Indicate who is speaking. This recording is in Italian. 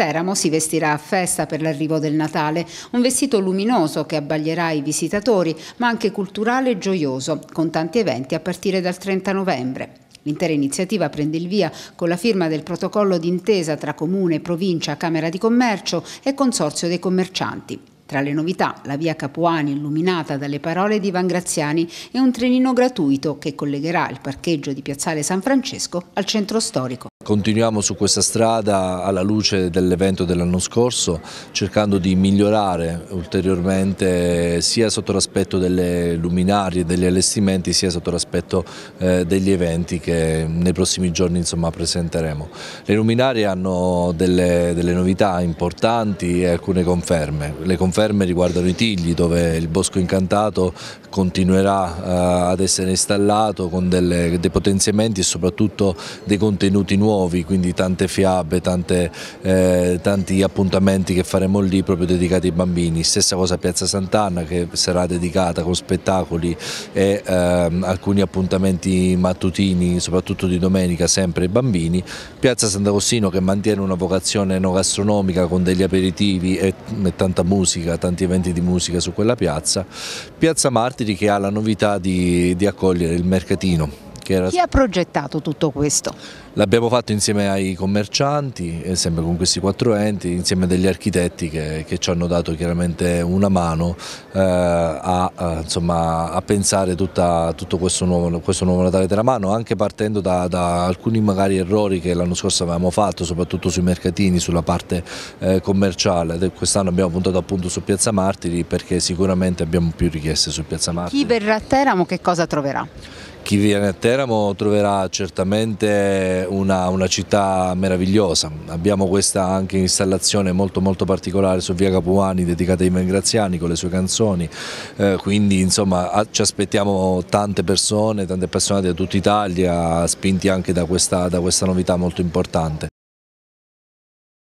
Speaker 1: Teramo si vestirà a festa per l'arrivo del Natale, un vestito luminoso che abbaglierà i visitatori, ma anche culturale e gioioso, con tanti eventi a partire dal 30 novembre. L'intera iniziativa prende il via con la firma del protocollo d'intesa tra Comune, Provincia, Camera di Commercio e Consorzio dei Commercianti. Tra le novità, la via Capuani illuminata dalle parole di Ivan Graziani e un trenino gratuito che collegherà il parcheggio di Piazzale San Francesco al centro storico.
Speaker 2: Continuiamo su questa strada alla luce dell'evento dell'anno scorso cercando di migliorare ulteriormente sia sotto l'aspetto delle luminarie, degli allestimenti sia sotto l'aspetto eh, degli eventi che nei prossimi giorni insomma, presenteremo. Le luminarie hanno delle, delle, novità importanti e alcune conferme. Le conferme riguardano i tigli dove il bosco incantato continuerà eh, ad essere installato con delle, dei potenziamenti e soprattutto dei contenuti nuovi nuovi, quindi tante fiabe, tante, eh, tanti appuntamenti che faremo lì proprio dedicati ai bambini. Stessa cosa a Piazza Sant'Anna che sarà dedicata con spettacoli e eh, alcuni appuntamenti mattutini, soprattutto di domenica, sempre ai bambini. Piazza Sant'Agostino che mantiene una vocazione gastronomica con degli aperitivi e, mm, e tanta musica, tanti eventi di musica su quella piazza. Piazza Martiri che ha la novità di, di accogliere il mercatino che era... Chi ha
Speaker 1: progettato
Speaker 2: tutto questo? L'abbiamo fatto insieme ai commercianti, eh, sempre con questi quattro enti, insieme degli architetti che, che, ci hanno dato chiaramente una mano eh, a, a, eh, insomma, a, pensare tutta, tutto questo nuovo, questo nuovo Natale Teramano, anche partendo da, da alcuni magari errori che l'anno scorso avevamo fatto, soprattutto sui mercatini, sulla parte eh, commerciale. Quest'anno abbiamo puntato appunto su Piazza Martiri perché sicuramente abbiamo più richieste su Piazza Martiri. Chi
Speaker 1: verrà a Teramo che cosa troverà?
Speaker 2: chi viene a Teramo troverà certamente una, una, città meravigliosa, abbiamo questa anche installazione molto, molto particolare su via Capuani dedicata ai Mengraziani con le sue canzoni, eh, quindi insomma ci aspettiamo tante persone, tanti appassionati da tutta Italia spinti anche da questa, da questa novità molto importante.